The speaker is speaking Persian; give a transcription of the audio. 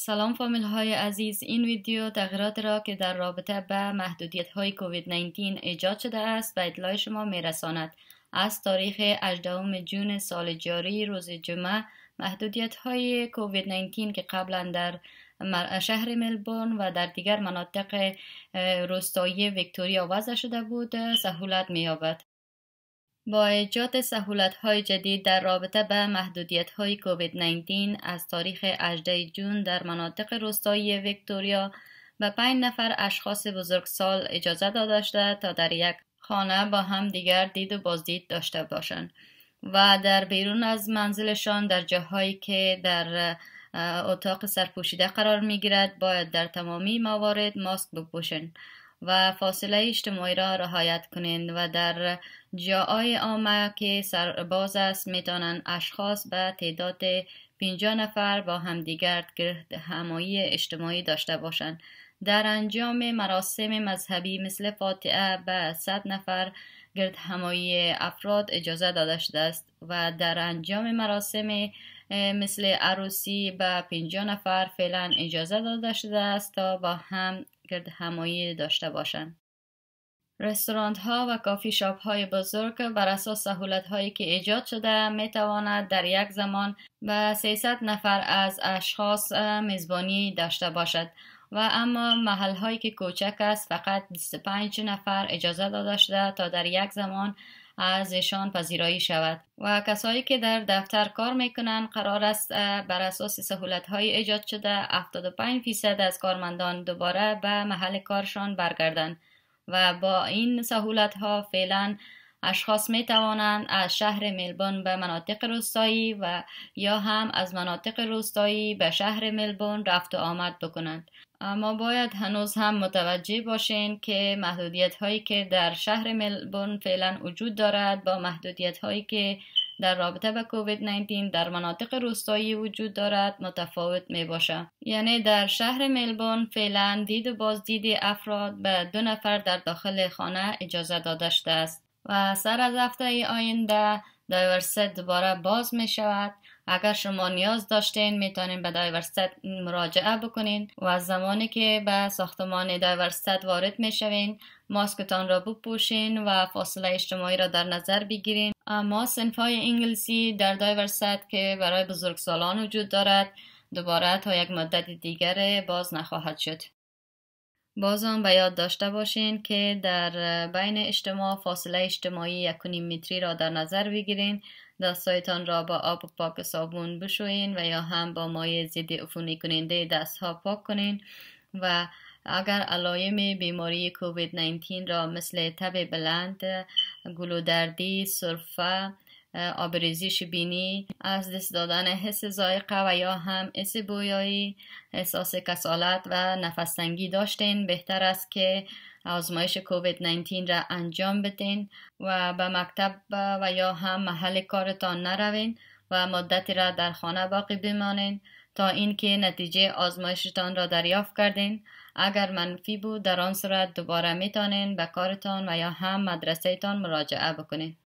سلام فامیل های عزیز این ویدیو تغییرات را که در رابطه به محدودیت های کووید 19 ایجاد شده است به اطلاع شما رساند. از تاریخ 18 جون سال جاری روز جمعه محدودیت های کووید 19 که قبلا در شهر ملبورن و در دیگر مناطق روستایی ویکتوریا وضع شده بود سهولت مییابد با ایجاد های جدید در رابطه به محدودیت های کووید 19 از تاریخ 18 جون در مناطق روستایی ویکتوریا به پنج نفر اشخاص بزرگسال اجازه داده شده تا در یک خانه با هم دیگر دید و بازدید داشته باشند و در بیرون از منزلشان در جاهایی که در اتاق سرپوشیده قرار می گیرد باید در تمامی موارد ماسک بپوشند و فاصله اجتماعی را رعایت کنند و در جاهای عامه که سرباز است میتوانند اشخاص به تعداد پینجا نفر با همدیگر گرد همایی اجتماعی داشته باشند در انجام مراسم مذهبی مثل فاتحه به صد نفر گرد همایی افراد اجازه داده شده است و در انجام مراسم مثل عروسی به 50 نفر فعلا اجازه داده شده است تا با هم گرد همایی داشته باشند. رستوران ها و کافی شاپ های بزرگ بر اساس سهولت هایی که ایجاد شده می تواند در یک زمان به 300 نفر از اشخاص میزبانی داشته باشد و اما محل هایی که کوچک است فقط 25 نفر اجازه داده شده تا در یک زمان ازشان پذیرایی شود و کسایی که در دفتر کار میکنند قرار است بر اساس سهولت های ایجاد شده 75 فیصد از کارمندان دوباره به محل کارشان برگردند و با این سهولت ها فعلا اشخاص می توانند از شهر ملبون به مناطق روستایی و یا هم از مناطق روستایی به شهر ملبون رفت و آمد بکنند اما باید هنوز هم متوجه باشین که محدودیت هایی که در شهر ملبون فعلا وجود دارد با محدودیت هایی که در رابطه با کووید 19 در مناطق روستایی وجود دارد متفاوت می باشه یعنی در شهر ملبون فعلا دید و بازدید افراد به دو نفر در داخل خانه اجازه داده شده است و سر از هفته آینده دایورست دوباره باز می شود اگر شما نیاز داشتین میتونین به دایورست مراجعه بکنین و زمانی که به ساختمان دایورست وارد میشوین ماسکتان را بپوشین و فاصله اجتماعی را در نظر بگیرین اما سنفای انگلیسی در دایورست که برای بزرگسالان وجود دارد دوباره تا یک مدت دیگر باز نخواهد شد بازم به یاد داشته باشین که در بین اجتماع فاصله اجتماعی یکونیم متری را در نظر بگیرین دستایتان را با آب پاک صابون بشویین و یا هم با مایع ضد عفونی کننده دستها پاک کنین و اگر علائم بیماری کووید 19 را مثل تب بلند، گلودردی، سرفه آبریزیش بینی از دست دادن حس زایقه و یا هم حس بویایی احساس کسالت و نفستنگی داشتین بهتر است که آزمایش کووید 19 را انجام بدین و به مکتب و یا هم محل کارتان نروین و مدتی را در خانه باقی بمانین تا اینکه نتیجه آزمایشتان را دریافت کردین اگر منفی بود در آن صورت دوباره میتانین به کارتان و یا هم مدرسهتان مراجعه بکنین